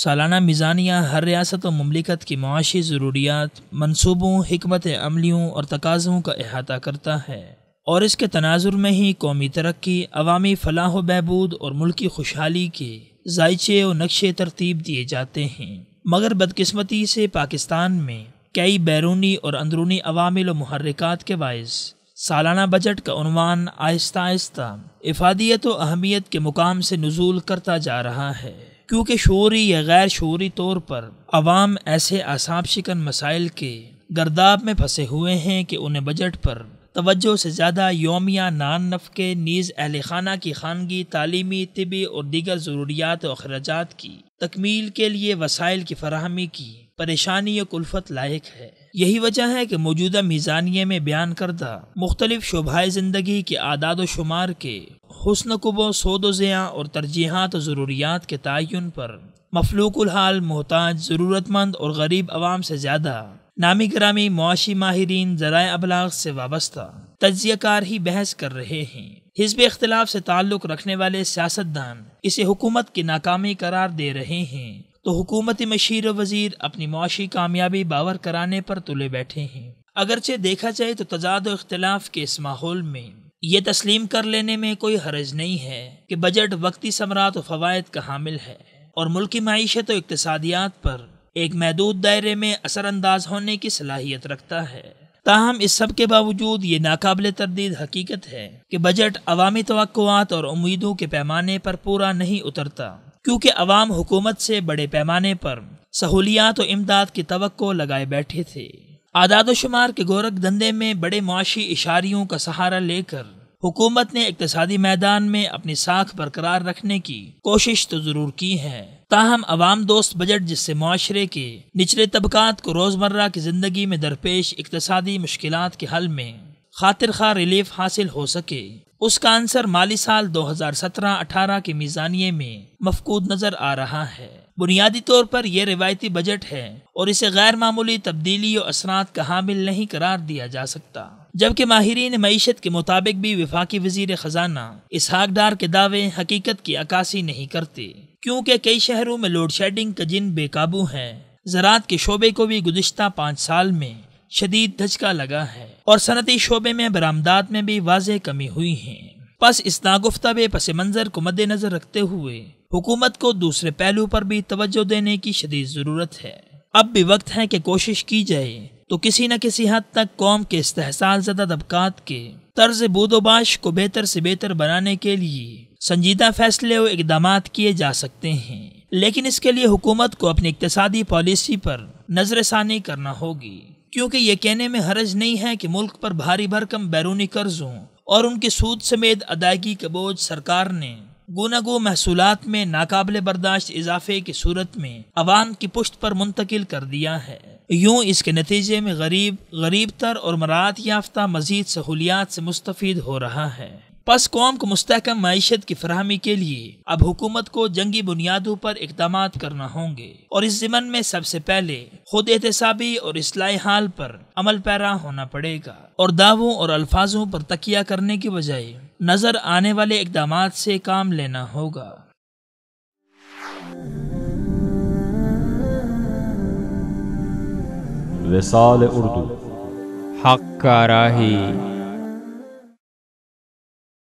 سالانہ میزانیہ ہر ریاست و مملکت کی معاشی ضروریات منصوبوں حکمت عملیوں اور تقاضوں کا احاطہ کرتا ہے اور اس کے تناظر میں ہی قومی ترقی عوامی فلاح و بہبود اور ملکی خوشحالی کے ذائچے و نقشے ترتیب دیے جاتے ہیں مگر بدقسمتی سے پاکستان میں کئی بیرونی اور اندرونی عوامل و محرکات کے باعث سالانہ بجٹ کا عنوان آہستہ آہستہ افادیت و اہمیت کے مقام سے نزول کرتا جا رہا ہے کیونکہ شعوری یا غیر شعوری طور پر عوام ایسے اعصاب شکن مسائل کے گرداب میں پھنسے ہوئے ہیں کہ انہیں بجٹ پر توجہ سے زیادہ یومیہ نان نفقے نیز اہل خانہ کی خانگی تعلیمی طبی اور دیگر ضروریات و اخراجات کی تکمیل کے لیے وسائل کی فراہمی کی پریشانی و کلفت لائق ہے یہی وجہ ہے کہ موجودہ میزانیے میں بیان کردہ مختلف شعبہ زندگی کے اعداد و شمار کے حسن کب و سود و زیاں اور ترجیحات و ضروریات کے تعین پر مفلوق الحال محتاج ضرورت مند اور غریب عوام سے زیادہ نامی گرامی معاشی ماہرین ذرائع ابلاغ سے وابستہ تجزیہ کار ہی بحث کر رہے ہیں حزب اختلاف سے تعلق رکھنے والے سیاستدان اسے حکومت کی ناکامی قرار دے رہے ہیں تو حکومتی مشیر وزیر اپنی معاشی کامیابی باور کرانے پر تلے بیٹھے ہیں اگرچہ دیکھا جائے تو تضاد و اختلاف کے اس ماحول میں یہ تسلیم کر لینے میں کوئی حرج نہیں ہے کہ بجٹ وقتی ثمرات و فوائد کا حامل ہے اور ملکی معیشت و اقتصادیات پر ایک محدود دائرے میں اثر انداز ہونے کی صلاحیت رکھتا ہے تاہم اس سب کے باوجود یہ ناقابل تردید حقیقت ہے کہ بجٹ عوامی توقعات اور امیدوں کے پیمانے پر پورا نہیں اترتا کیونکہ عوام حکومت سے بڑے پیمانے پر سہولیات و امداد کی توقع لگائے بیٹھے تھے اعداد و شمار کے گورکھ دندے میں بڑے معاشی اشاریوں کا سہارا لے کر حکومت نے اقتصادی میدان میں اپنی ساکھ برقرار رکھنے کی کوشش تو ضرور کی ہے تاہم عوام دوست بجٹ جس سے معاشرے کے نچلے طبقات کو روز مرہ کی زندگی میں درپیش اقتصادی مشکلات کے حل میں خاطر خواہ ریلیف حاصل ہو سکے اس کا آنسر مالی سال دو ہزار سترہ اٹھارہ کے میزانیے میں مفقود نظر آ رہا ہے بنیادی طور پر یہ روایتی بجٹ ہے اور اسے غیر معمولی تبدیلی و اثرات کا حامل نہیں قرار دیا جا سکتا جبکہ ماہرین معیشت کے مطابق بھی وفاقی وزیر خزانہ اس ڈار کے دعوے حقیقت کی عکاسی نہیں کرتے کیونکہ کئی شہروں میں لوڈ شیڈنگ کا جن بے قابو ہے زراعت کے شعبے کو بھی گزشتہ پانچ سال میں شدید دھچکا لگا ہے اور صنعتی شعبے میں برآمدات میں بھی واضح کمی ہوئی ہیں پس اس ناگفتہ بے پس منظر کو مد نظر رکھتے ہوئے حکومت کو دوسرے پہلو پر بھی توجہ دینے کی شدید ضرورت ہے اب بھی وقت ہے کہ کوشش کی جائے تو کسی نہ کسی حد تک قوم کے استحصال زدہ طبقات کے طرز بود و باش کو بہتر سے بہتر بنانے کے لیے سنجیدہ فیصلے و اقدامات کیے جا سکتے ہیں لیکن اس کے لیے حکومت کو اپنی اقتصادی پالیسی پر نظر ثانی کرنا ہوگی کیونکہ یہ کہنے میں حرج نہیں ہے کہ ملک پر بھاری بھرکم بیرونی قرض ہوں اور ان کے سود سمیت ادائیگی کا بوجھ سرکار نے گو محصولات میں ناقابل برداشت اضافے کی صورت میں عوام کی پشت پر منتقل کر دیا ہے یوں اس کے نتیجے میں غریب غریب تر اور مراعت یافتہ مزید سہولیات سے مستفید ہو رہا ہے پس قوم کو مستحکم معیشت کی فراہمی کے لیے اب حکومت کو جنگی بنیادوں پر اقدامات کرنا ہوں گے اور اس ضمن میں سب سے پہلے خود احتسابی اور اصلاح حال پر عمل پیرا ہونا پڑے گا اور دعووں اور الفاظوں پر تکیہ کرنے کی بجائے نظر آنے والے اقدامات سے کام لینا ہوگا وصال اردو حق کا راہی